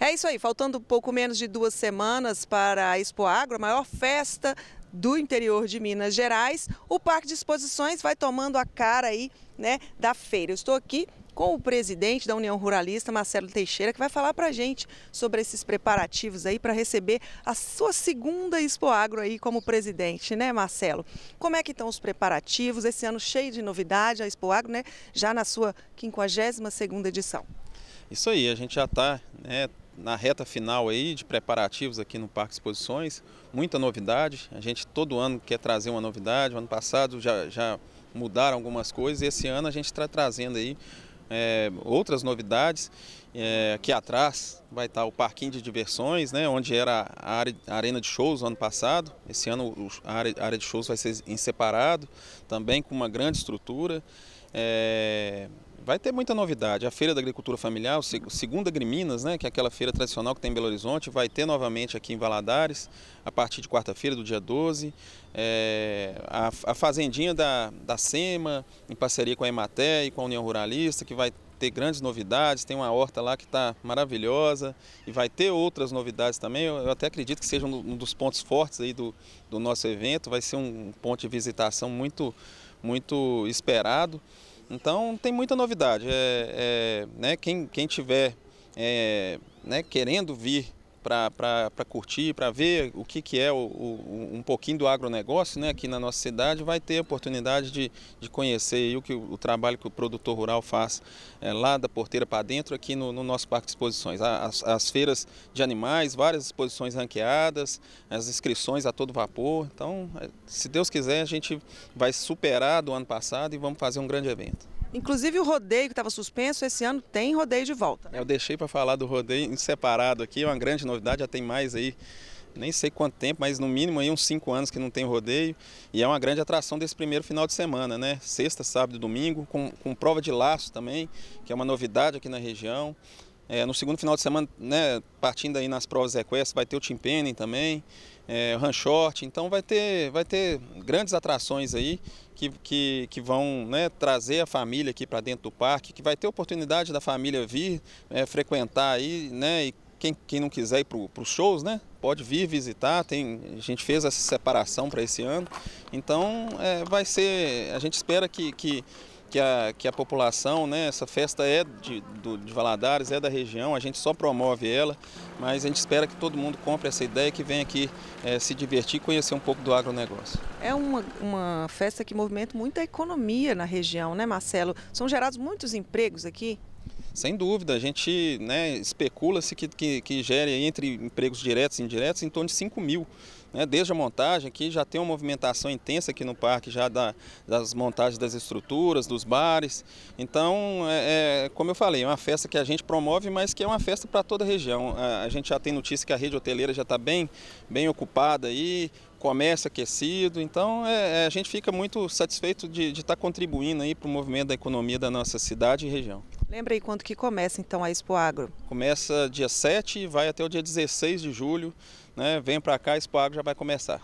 É isso aí, faltando pouco menos de duas semanas para a Expo Agro, a maior festa do interior de Minas Gerais, o Parque de Exposições vai tomando a cara aí, né, da feira. Eu estou aqui com o presidente da União Ruralista, Marcelo Teixeira, que vai falar para a gente sobre esses preparativos aí para receber a sua segunda Expo Agro aí como presidente, né, Marcelo? Como é que estão os preparativos esse ano cheio de novidade, a Expo Agro, né, já na sua 52ª edição? Isso aí, a gente já está né, na reta final aí de preparativos aqui no Parque Exposições, muita novidade. A gente todo ano quer trazer uma novidade. O ano passado já, já mudaram algumas coisas e esse ano a gente está trazendo aí é, outras novidades é, aqui atrás vai estar o parquinho de diversões, né, onde era a, área, a arena de shows ano passado. Esse ano a área, a área, de shows vai ser em separado, também com uma grande estrutura. É, vai ter muita novidade. A Feira da Agricultura Familiar, o Segunda Griminas, né, que é aquela feira tradicional que tem em Belo Horizonte, vai ter novamente aqui em Valadares, a partir de quarta-feira, do dia 12. É, a, a, Fazendinha da, da SEMA, em parceria com a Ematé e com a União Ruralista, que vai ter grandes novidades, tem uma horta lá que está maravilhosa e vai ter outras novidades também. Eu, até acredito que seja um dos pontos fortes aí do, do nosso evento, vai ser um ponto de visitação muito, muito esperado. Então tem muita novidade. É, é né, quem, quem tiver é, né, querendo vir para curtir, para ver o que, que é o, o, um pouquinho do agronegócio né, aqui na nossa cidade, vai ter a oportunidade de, de conhecer o, que, o trabalho que o produtor rural faz é, lá da porteira para dentro, aqui no, no, nosso parque de exposições. As, as, feiras de animais, várias exposições ranqueadas, as inscrições a todo vapor. Então, é, se Deus quiser, a gente vai superar do ano passado e vamos fazer um grande evento. Inclusive o rodeio que estava suspenso, esse ano tem rodeio de volta. Né? Eu deixei para falar do rodeio em separado aqui, é uma grande novidade, já tem mais aí nem sei quanto tempo, mas no mínimo aí uns 5 anos que não tem rodeio. E é uma grande atração desse primeiro final de semana, né? Sexta, sábado e domingo, com, com prova de laço também, que é uma novidade aqui na região. É, no segundo final de semana, né, partindo aí nas provas Request, vai ter o Tim Penning também, é, o Run Short, então vai ter, vai ter grandes atrações aí que, que, que vão né, trazer a família aqui para dentro do parque, que vai ter oportunidade da família vir, é, frequentar aí, né, e quem, quem não quiser ir para os shows, né, pode vir visitar, tem, a gente fez essa separação para esse ano, então é, vai ser, a gente espera que, que que a, que a população, né, essa festa é de, do, de Valadares, é da região, a gente só promove ela, mas a gente espera que todo mundo compre essa ideia que venha aqui é, se divertir conhecer um pouco do agronegócio. É uma, uma festa que movimenta muita economia na região, né, Marcelo? São gerados muitos empregos aqui? Sem dúvida, a gente né, especula-se que, que, que gere entre empregos diretos e indiretos em torno de 5 mil. Né? Desde a montagem, que já tem uma movimentação intensa aqui no parque, já da, das montagens das estruturas, dos bares. Então, é, é, como eu falei, é uma festa que a gente promove, mas que é uma festa para toda a região. A, a, gente já tem notícia que a rede hoteleira já está bem, bem ocupada aí, comércio aquecido. Então, é, é a gente fica muito satisfeito de estar tá contribuindo aí para o movimento da economia da nossa cidade e região. Lembra aí quando que começa então a Expo Agro? Começa dia 7 e vai até o dia 16 de julho. Né? Vem para cá, a Expo Agro já vai começar.